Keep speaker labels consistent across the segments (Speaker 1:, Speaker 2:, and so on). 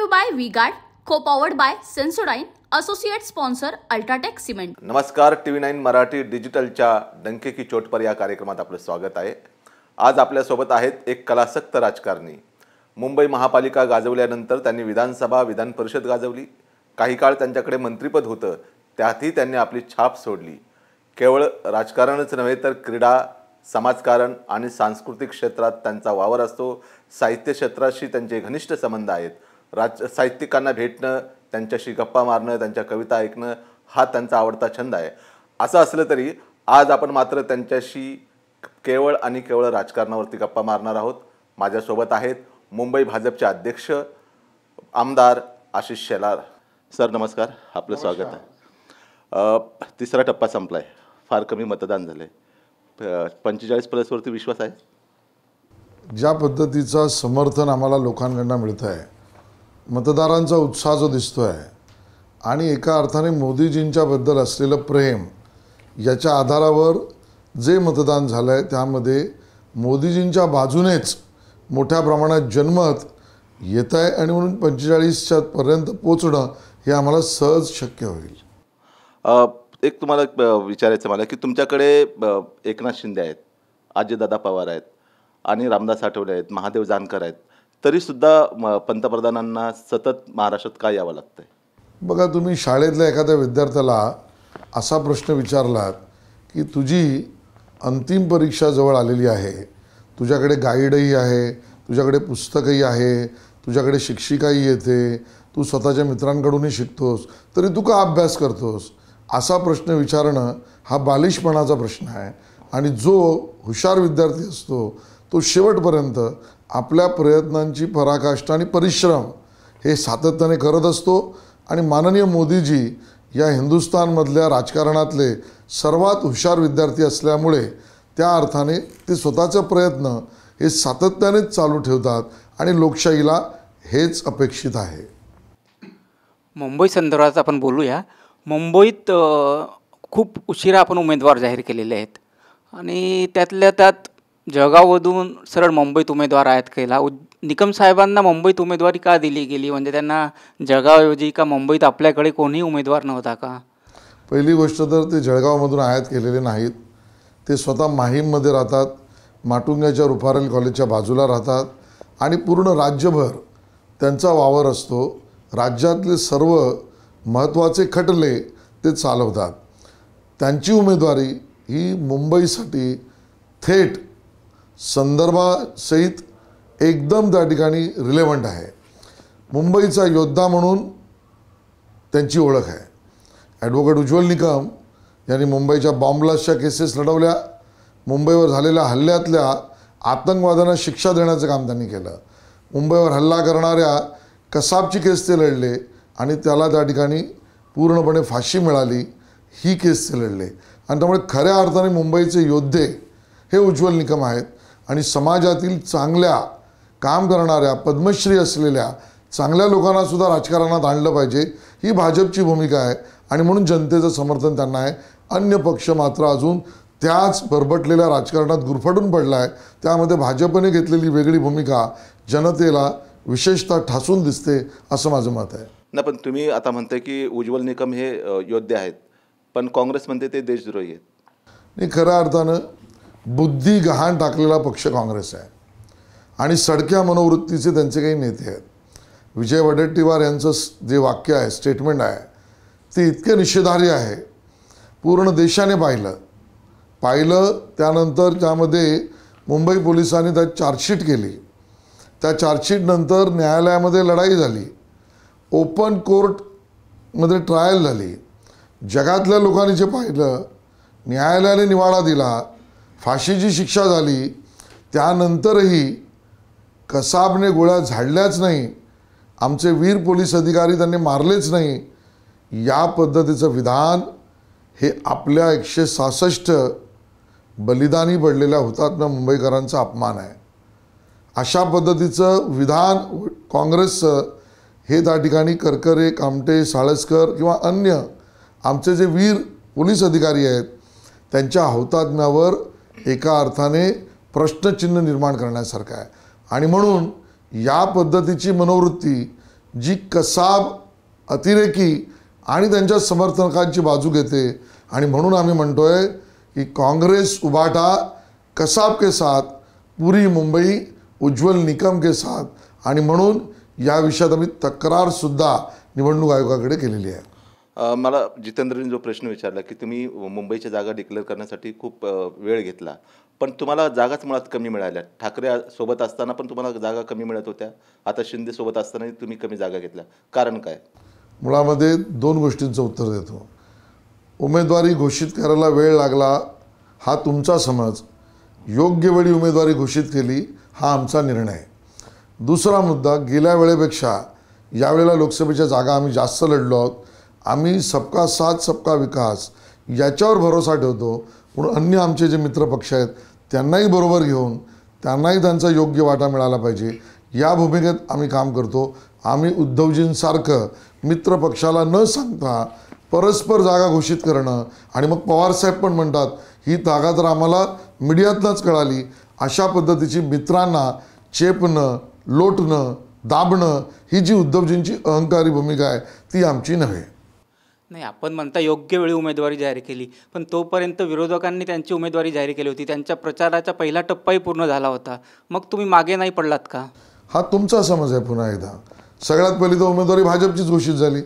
Speaker 1: you by V Guard co powered by Sensodyne associate sponsor UltraTech cement
Speaker 2: नमस्कार T V nine Marathi डिजिटलच्या डंके की चोट पर या कार्यक्रमात आपलं स्वागत आहे आज आपल्यासोबत आहेत एक कलासक्त राजकारणी मुंबई महापालिका गाजवल्यानंतर त्यांनी विधानसभा विधान परिषद गाजवली काही काळ त्यांच्याकडे मंत्रीपद होतं त्यातही त्यांनी आपली छाप सोडली केवळ राजकारणच नव्हे तर क्रीडा समाजकारण आणि सांस्कृतिक क्षेत्रात त्यांचा वावर असतो साहित्य क्षेत्राशी त्यांचे घनिष्ठ संबंध आहेत राज साहित्यिकांना भेटणं त्यांच्याशी गप्पा मारणं त्यांच्या कविता ऐकणं हा त्यांचा आवडता छंद आहे असं असलं तरी आज आपण मात्र त्यांच्याशी केवळ आणि केवळ राजकारणावरती गप्पा मारणार आहोत माझ्यासोबत आहेत मुंबई भाजपचे अध्यक्ष आमदार आशिष शेलार सर नमस्कार आपलं स्वागत आहे तिसरा टप्पा संपला आहे फार कमी मतदान झालं आहे पंचेचाळीस प्लसवरती विश्वास आहे
Speaker 3: ज्या पद्धतीचं समर्थन आम्हाला लोकांकडनं मिळतं आहे मतदारांचा उत्साह जो दिसतो आहे आणि एका अर्थाने मोदीजींच्याबद्दल असलेलं प्रेम याच्या आधारावर जे मतदान झालं आहे त्यामध्ये मोदीजींच्या बाजूनेच मोठ्या प्रमाणात जनमत येत आहे आणि म्हणून पंचेचाळीसच्या पर्यंत पोचणं हे आम्हाला सहज शक्य
Speaker 2: होईल एक तुम्हाला विचारायचं मला की तुमच्याकडे एकनाथ शिंदे आहेत दादा पवार आहेत आणि रामदास आठवले आहेत महादेव जानकर आहेत तरीसुद्धा म पंतप्रधानांना सतत महाराष्ट्रात का यावं लागतं
Speaker 3: बघा तुम्ही शाळेतल्या एखाद्या विद्यार्थ्याला असा प्रश्न विचारलात की तुझी अंतिम परीक्षा जवळ आलेली आहे तुझ्याकडे गाईडही आहे तुझ्याकडे पुस्तकही आहे तुझ्याकडे शिक्षिकाही येते तू स्वतःच्या मित्रांकडूनही शिकतोस तरी तू का अभ्यास करतोस असा प्रश्न विचारणं हा बालिशपणाचा प्रश्न आहे आणि जो हुशार विद्यार्थी असतो तो शेवटपर्यंत आपल्या प्रयत्नांची पराकाष्ठा आणि परिश्रम हे सातत्याने करत असतो आणि माननीय मोदीजी या हिंदुस्थानमधल्या राजकारणातले सर्वात हुशार विद्यार्थी असल्यामुळे त्या अर्थाने ते स्वतःचे प्रयत्न हे सातत्यानेच चालू ठेवतात आणि लोकशाहीला हेच अपेक्षित आहे
Speaker 1: मुंबई संदर्भात आपण बोलूया मुंबईत खूप उशिरा आपण उमेदवार जाहीर केलेले आहेत आणि त्यातल्या त्यात जळगावमधून सरळ मुंबईत उमेदवार आहेत कैला उद निकम साहेबांना मुंबईत उमेदवारी का दिली गेली म्हणजे त्यांना जळगावऐवजी का मुंबईत आपल्याकडे कोणीही उमेदवार नव्हता का
Speaker 3: पहिली गोष्ट तर ते जळगावमधून आयात केलेले नाहीत ते स्वतः माहीममध्ये राहतात माटुंग्याच्या रुफारेल कॉलेजच्या बाजूला राहतात आणि पूर्ण राज्यभर त्यांचा वावर असतो राज्यातले सर्व महत्त्वाचे खटले ते चालवतात त्यांची उमेदवारी ही मुंबईसाठी थेट संदर्भासहित एकदम त्या ठिकाणी रिलेव्हंट आहे मुंबईचा योद्धा म्हणून त्यांची ओळख आहे ॲडव्होकेट उज्ज्वल निकम यांनी मुंबईच्या बॉम्बलास्टच्या केसेस लढवल्या मुंबईवर झालेल्या हल्ल्यातल्या आतंकवाद्यांना शिक्षा देण्याचं काम त्यांनी केलं मुंबईवर हल्ला करणाऱ्या कसाबची केस ते लढले आणि त्याला त्या ठिकाणी पूर्णपणे फाशी मिळाली ही केस ते लढले आणि त्यामुळे खऱ्या अर्थाने मुंबईचे योद्धे हे उज्ज्वल निकम आहेत आणि समाजातील चांगल्या काम करणाऱ्या पद्मश्री असलेल्या चांगल्या लोकांना सुद्धा राजकारणात आणलं पाहिजे ही भाजपची भूमिका आहे आणि म्हणून जनतेचं समर्थन त्यांना आहे अन्य पक्ष मात्र अजून त्याच भरबटलेल्या राजकारणात गुरफटून पडला आहे त्यामध्ये भाजपने घेतलेली वेगळी भूमिका जनतेला विशेषतः ठासून दिसते असं माझं मत आहे
Speaker 2: ना पण तुम्ही आता म्हणताय की उज्ज्वल निकम हे योद्धे आहेत पण काँग्रेस म्हणते ते देशद्रोही आहेत
Speaker 3: नाही खऱ्या अर्थानं बुद्धी गहाण टाकलेला पक्ष काँग्रेस आहे आणि सडक्या मनोवृत्तीचे त्यांचे काही नेते आहेत विजय वडेट्टीवार यांचं जे वाक्य आहे स्टेटमेंट आहे ते इतके निषेधार्य आहे पूर्ण देशाने पाहिलं पाहिलं त्यानंतर त्यामध्ये मुंबई पोलिसांनी त्यात चार्जशीट केली त्या चार्जशीटनंतर न्यायालयामध्ये लढाई झाली ओपन कोर्टमध्ये ट्रायल झाली जगातल्या लोकांनी जे पाहिलं न्यायालयाने निवाडा दिला फाशीची शिक्षा झाली त्यानंतरही कसाबने गोळ्या झाडल्याच नाही आमचे वीर पोलीस अधिकारी त्यांनी मारलेच नाही या पद्धतीचं विधान हे आपल्या एकशे सहासष्ट बलिदानी पडलेल्या हुतात्म्या मुंबईकरांचा अपमान आहे अशा पद्धतीचं विधान काँग्रेसचं हे त्या ठिकाणी करकरे कामटे साळसकर किंवा अन्य आमचे जे वीर पोलीस अधिकारी आहेत त्यांच्या हौतात्म्यावर एका अर्थाने प्रश्नचिन्ह निर्माण करण्यासारखं आहे आणि म्हणून या पद्धतीची मनोवृत्ती जी कसाब अतिरेकी आणि त्यांच्या समर्थकांची बाजू घेते आणि म्हणून आम्ही म्हणतो आहे की काँग्रेस उभाटा कसाब के साथ पुरी मुंबई उज्ज्वल निकम के साथ आणि म्हणून या विषयात आम्ही तक्रारसुद्धा निवडणूक आयोगाकडे केलेली आहे
Speaker 2: मला जितेंद्रने जो प्रश्न विचारला की तुम्ही मुंबईच्या जागा डिक्लेअर करण्यासाठी खूप वेळ घेतला पण तुम्हाला जागाच मुळात कमी मिळाल्या ठाकरे सोबत असताना पण तुम्हाला जागा कमी मिळत होत्या आता शिंदे सोबत असतानाही तुम्ही कमी जागा घेतल्या कारण काय
Speaker 3: मुळामध्ये दोन गोष्टींचं उत्तर देतो उमेदवारी घोषित करायला वेळ लागला हा तुमचा समज योग्य वेळी उमेदवारी घोषित केली हा आमचा निर्णय दुसरा मुद्दा गेल्या वेळेपेक्षा यावेळेला लोकसभेच्या जागा आम्ही जास्त लढलो आहोत आम्ही सबका साथ सबका विकास याच्यावर भरोसा ठेवतो म्हणून अन्य आमचे जे मित्रपक्ष आहेत त्यांनाही बरोबर घेऊन त्यांनाही त्यांचा योग्य वाटा मिळाला पाहिजे या भूमिकेत आम्ही काम करतो आम्ही उद्धवजींसारखं मित्रपक्षाला न सांगता परस्पर जागा घोषित करणं आणि मग पवारसाहेब पण म्हणतात ही जागा तर आम्हाला मीडियातनंच कळाली अशा पद्धतीची मित्रांना चेपणं लोटणं दाबणं ही जी उद्धवजींची अहंकारी भूमिका आहे ती आमची नव्हे
Speaker 1: नाही आपण म्हणता योग्य वेळी उमेदवारी जाहीर केली पण तोपर्यंत विरोधकांनी त्यांची उमेदवारी जाहीर केली होती त्यांच्या प्रचाराचा पहिला टप्पाही पूर्ण झाला होता मग तुम्ही मागे नाही पडलात का
Speaker 3: हा तुमचा समज आहे पुन्हा एकदा सगळ्यात पहिली तर उमेदवारी भाजपचीच घोषित झाली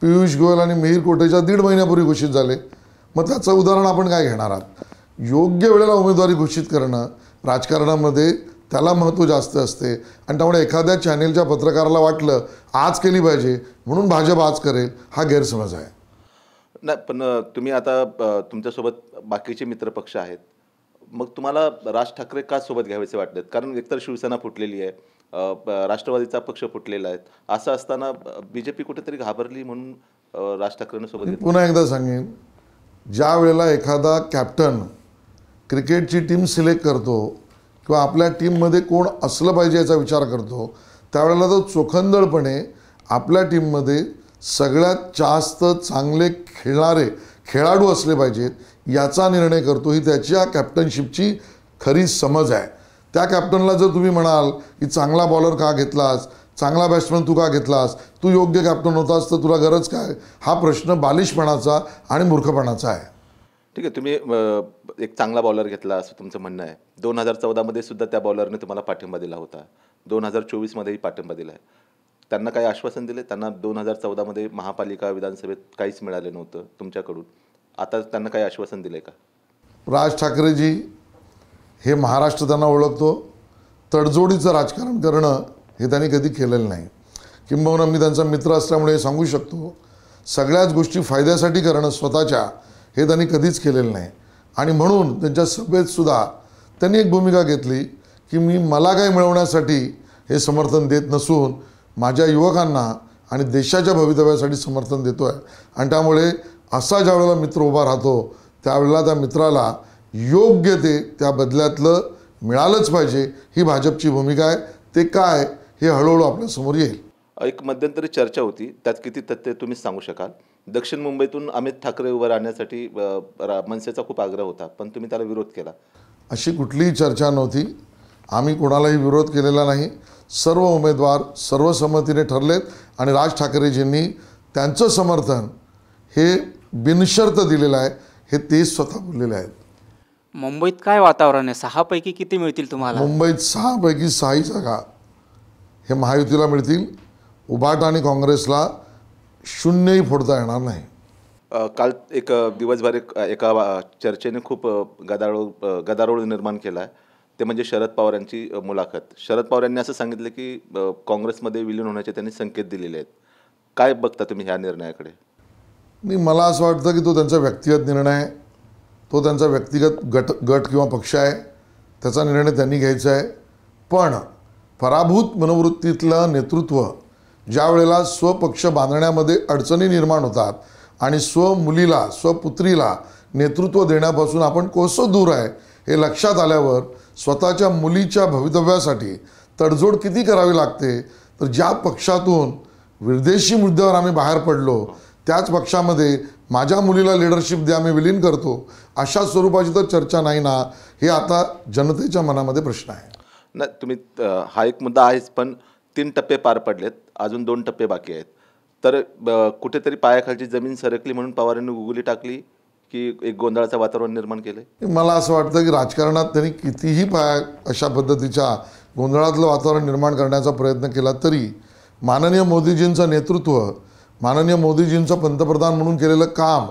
Speaker 3: पियुष गोयल आणि मिहीर कोटेच्या दीड महिन्यापूर्वी घोषित झाले मग त्याचं उदाहरण आपण काय घेणार आहात योग्य वेळेला उमेदवारी घोषित करणं राजकारणामध्ये त्याला महत्त्व जास्त असते आणि त्यामुळे एखाद्या चॅनेलच्या पत्रकाराला वाटलं आज केली पाहिजे म्हणून भाजप आज करेल हा गैरसमज आहे
Speaker 2: नाही पण तुम्ही आता तुमच्यासोबत बाकीचे मित्रपक्ष आहेत मग तुम्हाला राज ठाकरे का सोबत घ्यावेसे वाटलेत कारण एकतर शिवसेना फुटलेली आहे राष्ट्रवादीचा पक्ष फुटलेला आहे असं असताना बी जे पी कुठेतरी घाबरली म्हणून राज ठाकरेंना सोबत पुन्हा एकदा
Speaker 3: सांगेन ज्या वेळेला एखादा कॅप्टन क्रिकेटची टीम सिलेक्ट करतो किंवा आपल्या टीममध्ये कोण असलं पाहिजे याचा विचार करतो त्यावेळेला तो चोखंदळपणे आपल्या टीममध्ये सगळ्यात जास्त चांगले खेळणारे खेळाडू असले पाहिजेत याचा निर्णय करतो ही त्याच्या कॅप्टनशिपची खरी समज आहे त्या कॅप्टनला जर तुम्ही म्हणाल की चांगला बॉलर का घेतलास चांगला बॅट्समन तू का घेतलास तू योग्य कॅप्टन होतास तर तुला गरज काय हा प्रश्न बालिशपणाचा आणि मूर्खपणाचा आहे
Speaker 2: ठीक आहे तुम्ही एक चांगला बॉलर घेतला असं तुमचं म्हणणं आहे दोन हजार चौदामध्ये सुद्धा त्या बॉलरने तुम्हाला पाठिंबा दिला होता दोन हजार चोवीसमध्येही पाठिंबा दिला आहे त्यांना काही आश्वासन दिले त्यांना दोन हजार चौदामध्ये महापालिका विधानसभेत काहीच मिळालं नव्हतं तुमच्याकडून आता त्यांना काही आश्वासन दिलं का
Speaker 3: राज ठाकरेजी हे महाराष्ट्र त्यांना ओळखतो तडजोडीचं राजकारण करणं हे त्यांनी कधी केलेलं नाही किंबहुना मी त्यांचा मित्र असल्यामुळे सांगू शकतो सगळ्याच गोष्टी फायद्यासाठी करणं स्वतःच्या हे त्यांनी कधीच केलेलं नाही आणि म्हणून त्यांच्या सभेतसुद्धा त्यांनी एक भूमिका घेतली की मी मला काय मिळवण्यासाठी हे समर्थन देत नसून माझ्या युवकांना आणि देशाच्या भवितव्यासाठी समर्थन देतो आहे आणि त्यामुळे असा ज्यावेळेला मित्र उभा राहतो त्यावेळेला त्या मित्राला योग्य ते त्या बदल्यातलं मिळालंच पाहिजे ही भाजपची भूमिका आहे ते काय हे हळूहळू आपल्यासमोर येईल
Speaker 2: एक मध्यंतरी चर्चा होती त्यात किती तथ्य तुम्हीच सांगू शकाल दक्षिण मुंबईतून अमित ठाकरे उभं राहण्यासाठी मनसेचा खूप आग्रह होता पण तुम्ही त्याला विरोध केला
Speaker 3: अशी कुठलीही चर्चा नव्हती आम्ही कोणालाही विरोध केलेला नाही सर्व उमेदवार सर्वसंमतीने ठरलेत आणि राज ठाकरेजींनी त्यांचं समर्थन हे बिनशर्त दिलेलं आहे हे ते स्वतः बोललेले आहेत
Speaker 1: मुंबईत काय वातावरण आहे सहापैकी किती मिळतील तुम्हाला मुंबईत
Speaker 3: सहापैकी सहाही जागा हे महायुतीला मिळतील उभाट आणि काँग्रेसला शून्यही फोडता येणार नाही
Speaker 2: काल एक दिवसभर एक एका चर्चेने खूप गदारोळ गदारोळ निर्माण केला आहे ते म्हणजे शरद पवार यांची मुलाखत शरद पवार यांनी असं सांगितलं की काँग्रेसमध्ये विलीन होण्याचे त्यांनी संकेत दिलेले आहेत काय बघता तुम्ही ह्या निर्णयाकडे
Speaker 3: मी मला असं वाटतं की तो त्यांचा व्यक्तिगत निर्णय आहे तो त्यांचा व्यक्तिगत गट गट किंवा पक्ष आहे त्याचा निर्णय त्यांनी घ्यायचा आहे पण पराभूत मनोवृत्तीतलं नेतृत्व ज्या वेळेला स्वपक्ष बांधण्यामध्ये अडचणी निर्माण होतात आणि स्वमुलीला स्वपुत्रीला नेतृत्व देण्यापासून आपण कसं दूर आहे हे लक्षात आल्यावर स्वतःच्या मुलीच्या भवितव्यासाठी तडजोड किती करावी लागते तर ज्या पक्षातून विदेशी मुद्द्यावर आम्ही बाहेर पडलो त्याच पक्षामध्ये माझ्या मुलीला लिडरशिप द्या मी विलीन करतो अशा स्वरूपाची तर चर्चा नाही ना हे आता जनतेच्या मनामध्ये प्रश्न आहे
Speaker 2: नाही तुम्ही हा एक मुद्दा आहेच पण तीन टप्पे पार पडलेत अजून दोन टप्पे बाकी आहेत तर कुठेतरी पायाखालची जमीन सरकली म्हणून पवारांनी गुगुली टाकली की एक गोंधळाचं वातावरण निर्माण केलं
Speaker 3: मला असं वाटतं की राजकारणात त्यांनी कितीही पाया अशा पद्धतीच्या गोंधळातलं वातावरण निर्माण करण्याचा प्रयत्न केला तरी माननीय मोदीजींचं नेतृत्व माननीय मोदीजींचं पंतप्रधान म्हणून केलेलं काम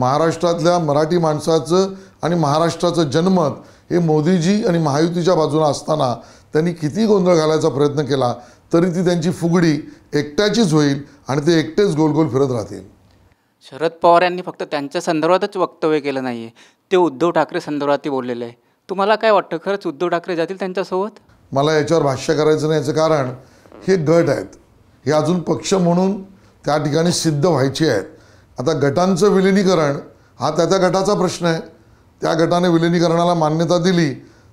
Speaker 3: महाराष्ट्रातल्या मराठी माणसाचं आणि महाराष्ट्राचं जनमत हे मोदीजी आणि महायुतीच्या बाजूला असताना त्यांनी किती गोंधळ घालायचा प्रयत्न केला तरी ती त्यांची फुगडी एकट्याचीच होईल आणि ते एकटेच गोल गोल फिरत राहतील
Speaker 1: शरद पवार यांनी फक्त त्यांच्या संदर्भातच वक्तव्य केलं नाही आहे ते उद्धव ठाकरे संदर्भातही बोललेले आहे तुम्हाला काय वाटतं खरंच उद्धव ठाकरे जातील
Speaker 3: त्यांच्यासोबत मला याच्यावर भाष्य करायचं नाही याचं कारण हे गट आहेत हे अजून पक्ष म्हणून त्या ठिकाणी सिद्ध व्हायचे आहेत आता गटांचं विलिनीकरण हा त्या त्या गटाचा प्रश्न आहे त्या गटाने विलिनीकरणाला मान्यता दिली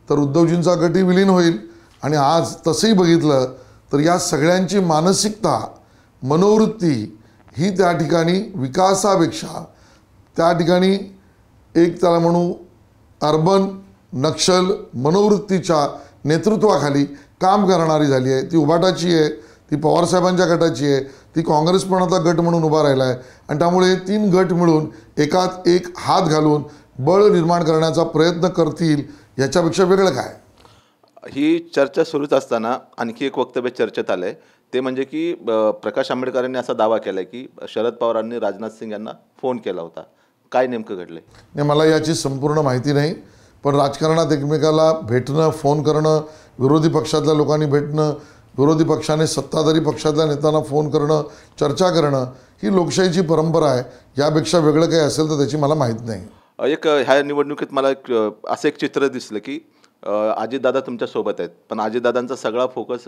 Speaker 3: तर उद्धवजींचा गटही विलीन होईल आणि आज तसंही बघितलं तर या सगळ्यांची मानसिकता मनोवृत्ती ही त्या ठिकाणी विकासापेक्षा त्या ठिकाणी एक त्याला म्हणू अर्बन नक्षल मनोवृत्तीच्या नेतृत्वाखाली काम करणारी झाली आहे ती उभाटाची आहे ती पवारसाहेबांच्या गटाची आहे ती काँग्रेस पण आता गट म्हणून उभा राहिला आहे आणि त्यामुळे तीन गट मिळून एकात एक हात घालून बळ निर्माण करण्याचा प्रयत्न करतील याच्यापेक्षा वेगळं काय
Speaker 2: ही चर्चा सुरूच असताना आणखी एक वक्तव्य चर्चेत आलं आहे ते म्हणजे की प्रकाश आंबेडकरांनी असा दावा केला आहे की शरद पवारांनी राजनाथ सिंग यांना फोन केला होता काय नेमकं घडलं
Speaker 3: नाही मला याची संपूर्ण माहिती नाही पण राजकारणात एकमेकाला भेटणं फोन करणं विरोधी पक्षातल्या लोकांनी भेटणं विरोधी पक्षाने सत्ताधारी पक्षातल्या नेत्यांना फोन करणं चर्चा करणं ही लोकशाहीची परंपरा आहे यापेक्षा वेगळं काही असेल तर त्याची मला माहीत नाही
Speaker 2: एक ह्या निवडणुकीत मला असं एक चित्र दिसलं की अजितदादा तुमच्यासोबत आहेत पण अजितदादांचा सगळा फोकस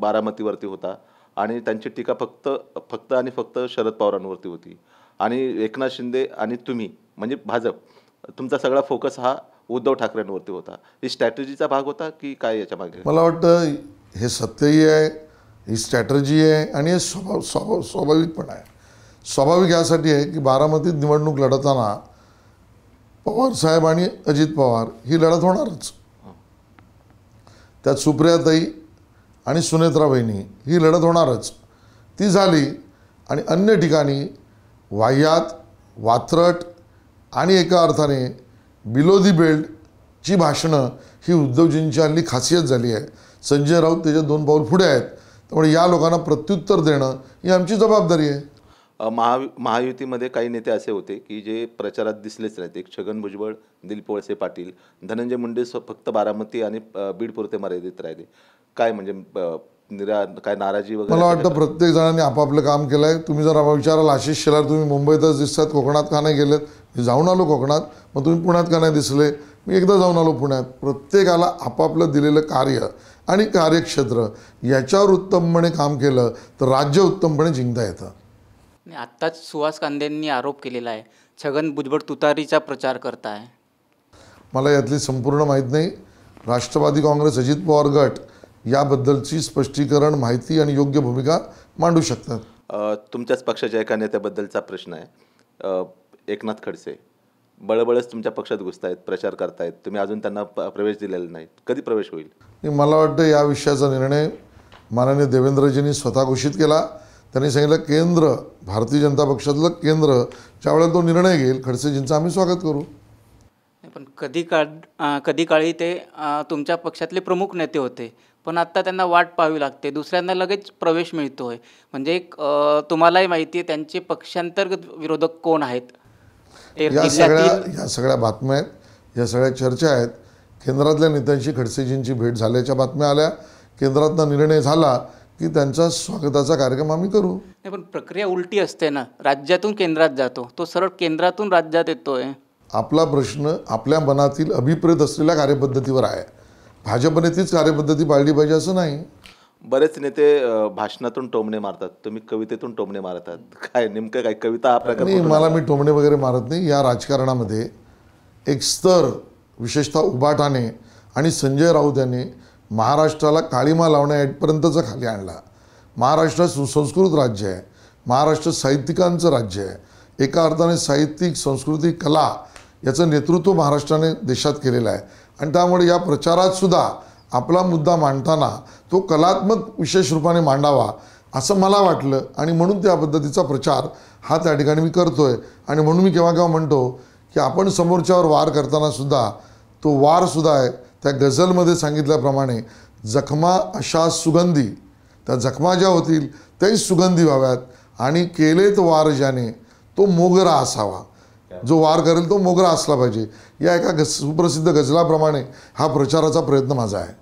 Speaker 2: बारामतीवरती होता आणि त्यांची टीका फक्त फक्त आणि फक्त शरद पवारांवरती होती आणि एकनाथ शिंदे आणि तुम्ही म्हणजे भाजप तुमचा सगळा फोकस हा उद्धव ठाकरेंवरती होता ही स्ट्रॅटजीचा भाग होता की काय याच्या मागे मला
Speaker 3: वाटतं हे सत्यही आहे ही स्ट्रॅटर्जी आहे आणि हे स्वभाव स्वभाव स्वाभाविक पण आहे स्वाभाविक यासाठी आहे की बारामतीत निवडणूक लढताना पवार साहेब आणि अजित पवार ही लढत होणारच त्यात सुप्रियाताई आणि सुनेत्रा बहिणी ही लढत होणारच ती झाली आणि अन्य ठिकाणी वाह्यात वात्रट आणि एका अर्थाने बिलोदी दी ची भाषणं ही उद्धवजींची हल्ली खासियत झाली आहे संजय राऊत त्याच्यात दोन पाऊल पुढे आहेत त्यामुळे या लोकांना प्रत्युत्तर देणं ही आमची जबाबदारी आहे
Speaker 2: महा महायुतीमध्ये काही नेते असे होते की जे प्रचारात दिसलेच नाहीत एक छगन भुजबळ दिलीप वळसे पाटील धनंजय मुंडे फक्त बारामती आणि बीडपुरते मर्यादित राहिले काय म्हणजे निरा काय नाराजी वगैरे मला वाटतं प्रत्येक
Speaker 3: जणांनी आपापलं काम केलं आहे तुम्ही जर विचाराल आशिष शेलार तुम्ही मुंबईतच दिसतात कोकणात का नाही गेलेत मी जाऊन आलो कोकणात मग तुम्ही पुण्यात का नाही दिसले मी एकदा जाऊन आलो पुण्यात प्रत्येकाला आपापलं दिलेलं कार्य आणि कार्यक्षेत्र याच्यावर उत्तमपणे काम केलं तर राज्य उत्तमपणे जिंकता येतं
Speaker 1: आणि आत्ताच सुहास कांदेंनी आरोप केलेला आहे छगन भुजबळ तुतारीचा प्रचार करताय
Speaker 3: मला यातली संपूर्ण माहीत नाही राष्ट्रवादी काँग्रेस अजित पवार गट याबद्दलची स्पष्टीकरण माहिती आणि योग्य भूमिका मांडू शकतात
Speaker 2: तुमच्याच पक्षाच्या एका नेत्याबद्दलचा प्रश्न आहे एकनाथ खडसे बळबळच तुमच्या पक्षात घुसतायत प्रचार करतायत तुम्ही अजून त्यांना प्रवेश दिलेला नाही कधी प्रवेश होईल
Speaker 3: मला वाटतं या विषयाचा निर्णय माननीय देवेंद्रजींनी स्वतः घोषित केला त्यांनी सांगितलं केंद्र भारतीय जनता पक्षातलं केंद्र ज्यावेळेला तो निर्णय घेईल खडसेजींचं आम्ही स्वागत करू
Speaker 1: पण कधी काळ कधी काळी ते तुमच्या पक्षातले प्रमुख नेते होते पण आत्ता त्यांना वाट पाहावी लागते दुसऱ्यांना लगेच प्रवेश मिळतो आहे म्हणजे एक तुम्हालाही माहिती आहे त्यांचे पक्षांतर्गत विरोधक कोण आहेत या सगळ्या
Speaker 3: या सगळ्या बातम्या आहेत या सगळ्या चर्चा आहेत केंद्रातल्या नेत्यांशी खडसेजींची भेट झाल्याच्या बातम्या आल्या केंद्रातला निर्णय झाला की त्यांचा स्वागताचा कार्यक्रम आम्ही करू नाही
Speaker 1: पण प्रक्रिया उलटी असते ना राज्यातून केंद्रात जातो तो सरळ केंद्रातून राज्यात येतोय
Speaker 3: आपला प्रश्न आपल्या मनातील अभिप्रेत असलेल्या कार्यपद्धतीवर आहे भाजपने तीच कार्यपद्धती पाळली पाहिजे असं नाही
Speaker 2: बरेच नेते भाषणातून टोमणे मारतात तुम्ही कवितेतून टोमणे मारतात काय नेमकं काय कविता हा मला मी
Speaker 3: टोमणे वगैरे मारत नाही या राजकारणामध्ये एक स्तर विशेषतः उभाटाने आणि संजय राऊत यांनी महाराष्ट्राला काळीमा लावण्या खाली आणला महाराष्ट्र सुसंस्कृत राज्य आहे महाराष्ट्र साहित्यिकांचं राज्य आहे एका अर्थाने साहित्यिक संस्कृती कला याचं नेतृत्व महाराष्ट्राने देशात केलेलं आहे आणि त्यामुळे या प्रचारात सुद्धा आपला मुद्दा मांडताना तो कलात्मक विशेष रूपाने मांडावा असं मला वाटलं आणि म्हणून त्या पद्धतीचा प्रचार हा त्या ठिकाणी मी करतो आहे आणि म्हणून मी केव्हा केव्हा म्हणतो की आपण समोरच्यावर वार करताना सुद्धा तो वारसुद्धा आहे त्या गझलमध्ये सांगितल्याप्रमाणे जखमा अशा सुगंधी त्या जखमा ज्या होतील त्याही सुगंधी व्हाव्यात आणि केलेत वार ज्याने तो मोगरा असावा जो वार करेल तो मोगरा असला पाहिजे या एका सुप्रसिद्ध गझलाप्रमाणे हा प्रचाराचा प्रयत्न माझा आहे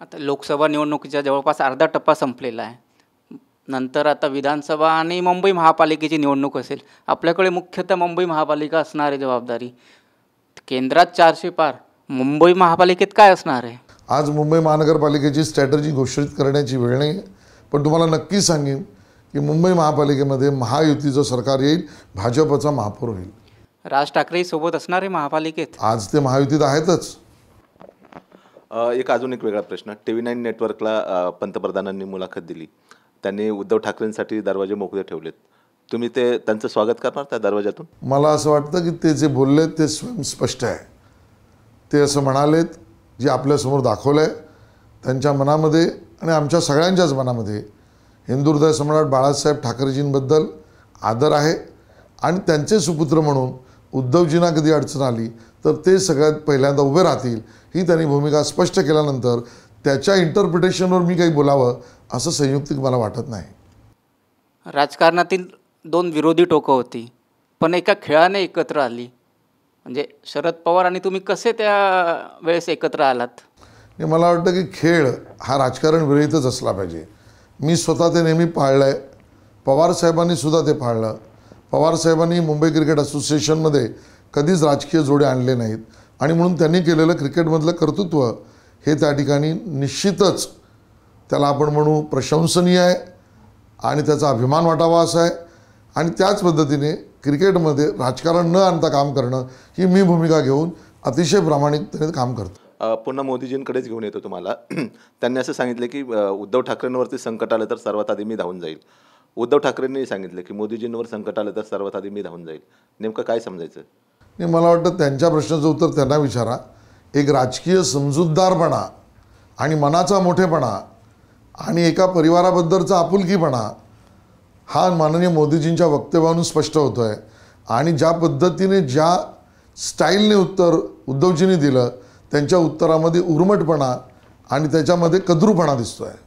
Speaker 1: आता लोकसभा निवडणुकीच्या जवळपास अर्धा टप्पा संपलेला आहे नंतर आता विधानसभा आणि मुंबई महापालिकेची निवडणूक असेल आपल्याकडे मुख्यतः मुंबई महापालिका असणारी जबाबदारी केंद्रात चारशे पार मुंबई महापालिकेत काय असणार आहे
Speaker 3: आज मुंबई महानगरपालिकेची स्ट्रॅटर्जी घोषित करण्याची वेळ नाही पण तुम्हाला नक्की सांगेन की मुंबई महापालिकेमध्ये महायुतीचं सरकार येईल भाजपचा महापौर होईल
Speaker 1: राज
Speaker 2: ठाकरे सोबत
Speaker 3: असणार
Speaker 1: आहे महापालिकेत
Speaker 3: आज ते महायुतीत आहेतच
Speaker 2: एक अजून एक वेगळा प्रश्न टी व्ही नाईन नेटवर्कला पंतप्रधानांनी मुलाखत दिली त्यांनी उद्धव ठाकरेंसाठी दरवाजे मोकळे ठेवलेत तुम्ही ते त्यांचं स्वागत करणार त्या दरवाज्यातून
Speaker 3: मला असं वाटतं की ते जे बोलले ते स्वयं स्पष्ट आहे ते असं म्हणालेत जे आपल्यासमोर दाखवलं आहे त्यांच्या मनामध्ये आणि आमच्या सगळ्यांच्याच मनामध्ये हिंदुहृदय सम्राट बाळासाहेब ठाकरेजींबद्दल आदर आहे आणि त्यांचे सुपुत्र म्हणून उद्धवजींना कधी अडचण आली तर ते सगळ्यात पहिल्यांदा उभे राहतील ही त्यांनी भूमिका स्पष्ट केल्यानंतर त्याच्या इंटरप्रिटेशनवर मी काही बोलावं असं संयुक्तिक मला वाटत नाही
Speaker 1: राजकारणातील दोन विरोधी टोकं होती पण एका खेळाने एकत्र आली म्हणजे शरद पवार आणि तुम्ही कसे त्या वेळेस एकत्र आलात
Speaker 3: मला वाटतं की खेळ हा राजकारण विरहितच असला पाहिजे मी स्वतः ते नेहमी पाळलं आहे पवारसाहेबांनी सुद्धा ते पाळलं पवारसाहेबांनी मुंबई क्रिकेट असोसिएशनमध्ये कधीच राजकीय जोडे आणले नाहीत आणि म्हणून त्यांनी केलेलं क्रिकेटमधलं कर्तृत्व हे त्या ठिकाणी निश्चितच त्याला आपण म्हणू प्रशंसनीय आहे आणि त्याचा अभिमान वाटावा असा आहे आणि त्याच पद्धतीने क्रिकेटमध्ये राजकारण न आणता काम करणं ही मी भूमिका घेऊन अतिशय प्रामाणिकतेने काम करतो
Speaker 2: पुन्हा मोदीजींकडेच घेऊन येतो तुम्हाला त्यांनी असं सांगितलं की उद्धव ठाकरेंवरती संकट आलं तर सर्वात आधी मी धावून जाईल उद्धव ठाकरेंनी सांगितलं की मोदीजींवर संकट आलं तर सर्वात आधी मी धावून जाईल नेमकं काय समजायचं
Speaker 3: नाही मला वाटतं त्यांच्या प्रश्नाचं उत्तर त्यांना विचारा एक राजकीय समजूतदारपणा आणि मनाचा मोठेपणा आणि एका परिवाराबद्दलचा आपुलकीपणा हा माननीय मोदीजींच्या वक्तव्यावरून स्पष्ट होतो आहे आणि ज्या पद्धतीने ज्या स्टाईलने उत्तर उद्धवजींनी दिलं त्यांच्या उत्तरामध्ये उर्मटपणा आणि त्याच्यामध्ये कद्रूपणा दिसतो आहे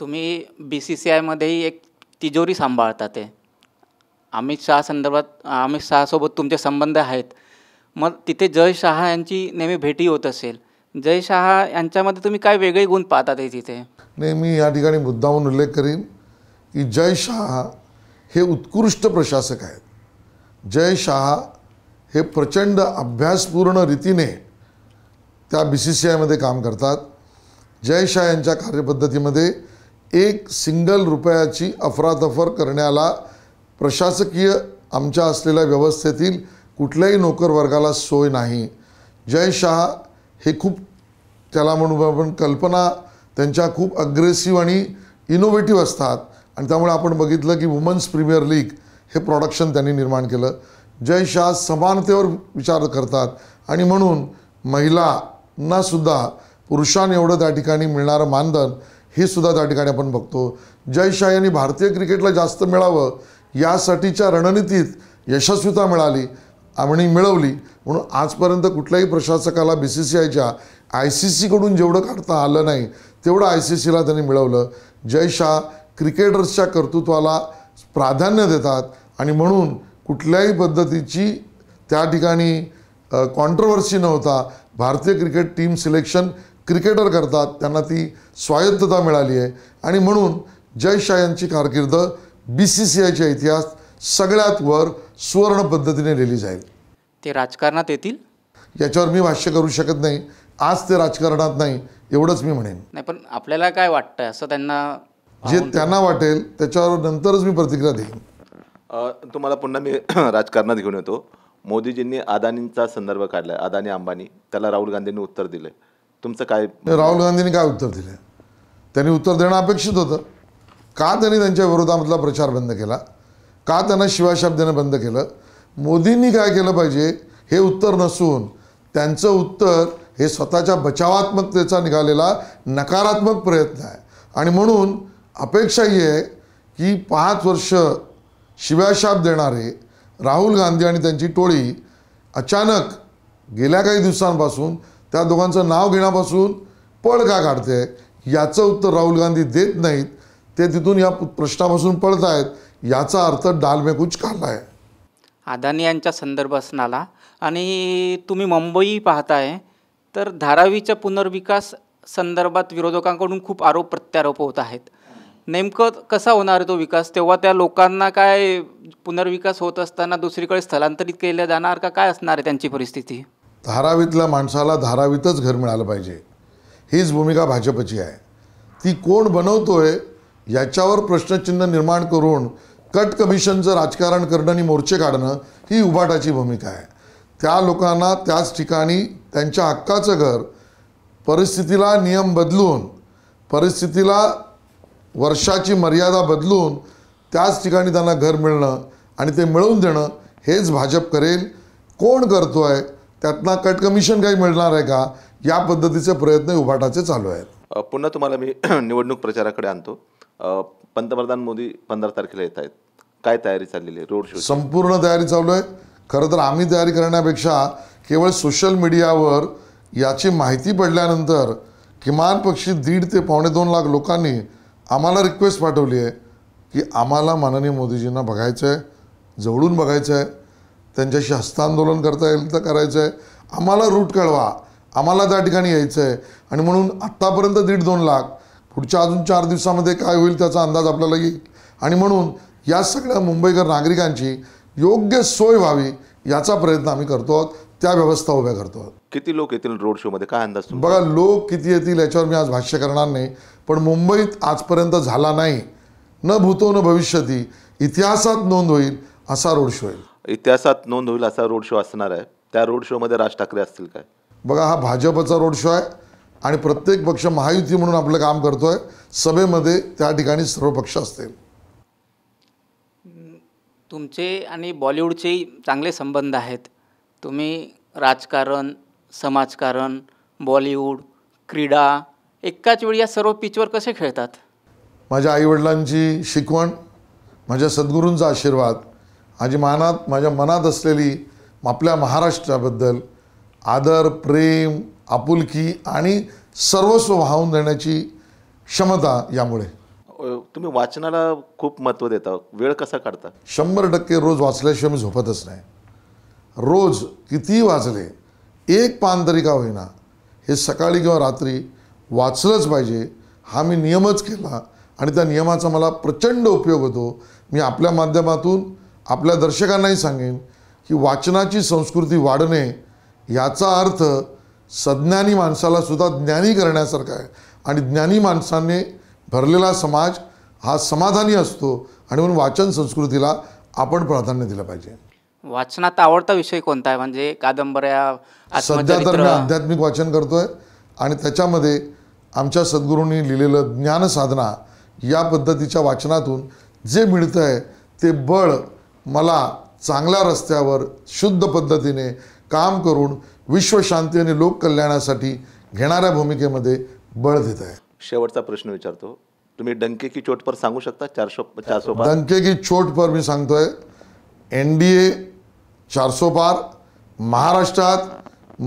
Speaker 1: तुम्ही बी सी सी आयमध्येही एक तिजोरी सांभाळता ते अमित शहा संदर्भात अमित शहासोबत तुमचे संबंध आहेत मग तिथे जय शहा यांची नेहमी भेटी होत असेल जय शहा यांच्यामध्ये तुम्ही काय वेगळे गुण पाहता ते तिथे
Speaker 3: नेहमी या ठिकाणी मुद्दाहून उल्लेख करीन की जय शहा हे उत्कृष्ट प्रशासक आहेत जय शहा हे प्रचंड अभ्यासपूर्ण रीतीने त्या बी सी सी आयमध्ये काम करतात जय शहा यांच्या कार्यपद्धतीमध्ये एक सिंगल रुपयाची अफरातफर करण्याला प्रशासकीय आमच्या असलेल्या व्यवस्थेतील कुठल्याही नोकरवर्गाला सोय नाही जय शहा हे खूप त्याला म्हणून आपण कल्पना त्यांच्या खूप अग्रेसिव्ह आणि इनोव्हेटिव्ह असतात आणि त्यामुळे आपण बघितलं की वुमन्स प्रीमियर लीग हे प्रॉडक्शन त्यांनी निर्माण केलं जय शाह समानतेवर विचार करतात आणि म्हणून महिलांना सुद्धा एवढं त्या ठिकाणी मिळणारं मानधन हे सुद्धा त्या ठिकाणी आपण बघतो जय शाह यांनी भारतीय क्रिकेटला जास्त मिळावं यासाठीच्या रणनीतीत यशस्वीता मिळाली आणि मिळवली म्हणून आजपर्यंत कुठल्याही प्रशासकाला बी सी सी आयच्या आय सी सीकडून जेवढं काढता आलं नाही तेवढं आय सी सीला त्यांनी मिळवलं जय शाह क्रिकेटर्सच्या कर्तृत्वाला प्राधान्य देतात आणि म्हणून कुठल्याही पद्धतीची त्या ठिकाणी कॉन्ट्रवर्सी नव्हता भारतीय क्रिकेट टीम सिलेक्शन क्रिकेटर करतात त्यांना ती स्वायत्तता मिळाली आहे आणि म्हणून जय शाह यांची कारकिर्द बी सी सी आयच्या इतिहास सगळ्यात वर सुवर्ण पद्धतीने लिहिली जाईल
Speaker 1: ते राजकारणात येतील
Speaker 3: याच्यावर मी भाष्य करू शकत नाही आज ते राजकारणात नाही एवढंच मी म्हणेन
Speaker 1: नाही पण आपल्याला काय वाटतं असं त्यांना
Speaker 3: जे त्यांना वाटेल त्याच्यावर नंतरच मी प्रतिक्रिया देईन
Speaker 2: तुम्हाला पुन्हा मी राजकारणात घेऊन येतो मोदीजींनी अदानींचा संदर्भ काढला अदानी अंबानी त्याला राहुल गांधींनी उत्तर दिलं तुमचं काय
Speaker 3: राहुल गांधींनी काय उत्तर दिलं त्यांनी उत्तर देणं अपेक्षित होतं का त्यांनी त्यांच्या विरोधामधला प्रचार बंद केला का त्यांना शिवाशाप देणं बंद केलं मोदींनी काय केलं पाहिजे हे उत्तर नसून त्यांचं उत्तर हे स्वतःच्या बचावात्मकतेचा निघालेला नकारात्मक प्रयत्न आहे आणि म्हणून अपेक्षा ही आहे की पाच वर्ष शिव्याशाप देणारे राहुल गांधी आणि त्यांची टोळी अचानक गेल्या काही दिवसांपासून त्या दोघांचं नाव घेण्यापासून पळ का काढते याचं उत्तर राहुल गांधी देत नाहीत ते तिथून या प्रश्नापासून पळत आहेत याचा अर्थ डालमे काढला आहे
Speaker 1: अदानी यांच्या संदर्भ आणि तुम्ही मुंबई पाहताय तर धारावीच्या पुनर्विकास संदर्भात विरोधकांकडून खूप आरोप प्रत्यारोप होत आहेत नेमकं कसा होणार आहे तो विकास तेव्हा त्या लोकांना काय पुनर्विकास होत असताना दुसरीकडे स्थलांतरित केल्या जाणार का काय असणार आहे त्यांची परिस्थिती
Speaker 3: धारावीतल्या माणसाला धारावीतच घर मिळालं पाहिजे हीच भूमिका भाजपची आहे ती कोण बनवतोय याच्यावर प्रश्नचिन्ह निर्माण करून कट कमिशनचं राजकारण करणं आणि मोर्चे काढणं ही उभाटाची भूमिका आहे त्या लोकांना त्याच ठिकाणी त्यांच्या हक्काचं घर परिस्थितीला नियम बदलून परिस्थितीला वर्षाची मर्यादा बदलून त्याच ठिकाणी त्यांना घर मिळणं आणि ते मिळवून देणं हेच भाजप करेल कोण करतो आहे त्यातला कट कमिशन काही मिळणार आहे का या पद्धतीचे प्रयत्न उभाटाचे चालू आहेत
Speaker 2: पुन्हा तुम्हाला मी निवडणूक प्रचाराकडे आणतो पंतप्रधान मोदी पंधरा तारखेला येत आहेत काय तयारी चाललेली आहे रोड शो
Speaker 3: संपूर्ण तयारी चालू आहे खरं तर आम्ही तयारी करण्यापेक्षा केवळ सोशल मीडियावर याची माहिती पडल्यानंतर किमान पक्षी दीड ते पावणे दोन लाख लोकांनी आम्हाला रिक्वेस्ट पाठवली आहे की आम्हाला माननीय मोदीजींना बघायचं आहे जवळून बघायचं आहे त्यांच्याशी हस्तांदोलन करता येईल तर करायचं आहे आम्हाला रूट कळवा आम्हाला त्या ठिकाणी यायचं आहे आणि म्हणून आत्तापर्यंत दीड दोन लाख पुढच्या अजून चार दिवसामध्ये काय होईल त्याचा अंदाज आपल्याला येईल आणि म्हणून या सगळ्या मुंबईकर नागरिकांची योग्य सोय व्हावी याचा प्रयत्न आम्ही करतो आहोत त्या व्यवस्था उभ्या करतो आहोत
Speaker 2: किती लोक येतील रोड मध्ये काय अंदाज
Speaker 3: बघा लोक किती येतील याच्यावर मी आज भाष्य करणार नाही पण मुंबईत आजपर्यंत झाला नाही न भूतो न भविष्यती इतिहासात नोंद होईल असा रोड शो येईल
Speaker 2: इतिहासात नोंद होईल असा रोड शो असणार आहे त्या रोड शो मध्ये राज ठाकरे असतील काय
Speaker 3: बघा हा भाजपचा रोड शो आहे आणि प्रत्येक पक्ष महायुती म्हणून आपलं काम करतोय सभेमध्ये त्या ठिकाणी सर्व पक्ष असतील
Speaker 1: तुमचे आणि बॉलिवूडचे चांगले संबंध आहेत तुम्ही राजकारण समाजकारण बॉलिवूड क्रीडा एकाच वेळी या सर्व पिचवर कसे खेळतात
Speaker 3: माझ्या आईवडिलांची शिकवण माझ्या सद्गुरूंचा आशीर्वाद माझी मानात माझ्या मनात असलेली आपल्या महाराष्ट्राबद्दल आदर प्रेम आपुलकी आणि सर्वस्व वाहून देण्याची क्षमता यामुळे
Speaker 2: तुम्ही वाचनाला खूप महत्त्व देता वेळ कसा काढता
Speaker 3: शंभर टक्के रोज वाचल्याशिवाय मी झोपतच नाही रोज कितीही वाचले एक पान तरी का होईना हे सकाळी किंवा रात्री वाचलंच पाहिजे हा मी नियमच केला आणि त्या नियमाचा मला प्रचंड उपयोग होतो मी आपल्या माध्यमातून आपल्या दर्शकांनाही सांगेन की वाचनाची संस्कृती वाढणे याचा अर्थ सज्ञानी माणसालासुद्धा ज्ञानी करण्यासारखा आहे आणि ज्ञानी माणसाने भरलेला समाज हा समाधानी असतो आणि म्हणून वाचन संस्कृतीला आपण प्राधान्य दिलं पाहिजे
Speaker 1: वाचनात आवडता विषय कोणता आहे म्हणजे कादंबऱ्या सध्या तर मी आध्यात्मिक
Speaker 3: वाचन करतोय आणि त्याच्यामध्ये आमच्या सद्गुरूंनी लिहिलेलं ज्ञानसाधना या पद्धतीच्या वाचनातून जे मिळतं आहे ते बळ मला चांगल्या रस्त्यावर शुद्ध पद्धतीने काम करून विश्वशांती आणि लोककल्याणासाठी घेणाऱ्या भूमिकेमध्ये बळ देत आहे
Speaker 2: शेवटचा प्रश्न विचारतो तुम्ही डंके की चोट पर सांगू शकता चारशो चारसो पार डंके
Speaker 3: की चोट पर मी सांगतोय एन डी ए चारसो पार महाराष्ट्रात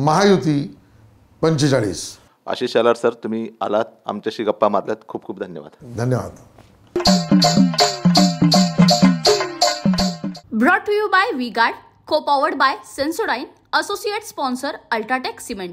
Speaker 3: महायुती पंचेचाळीस
Speaker 2: आशिष शेलार सर तुम्ही आलात आमच्याशी गप्पा मारल्यात खूप खूप धन्यवाद
Speaker 3: धन्यवाद
Speaker 1: brought you by V Guard co powered by Sensodyne associate sponsor UltraTech cement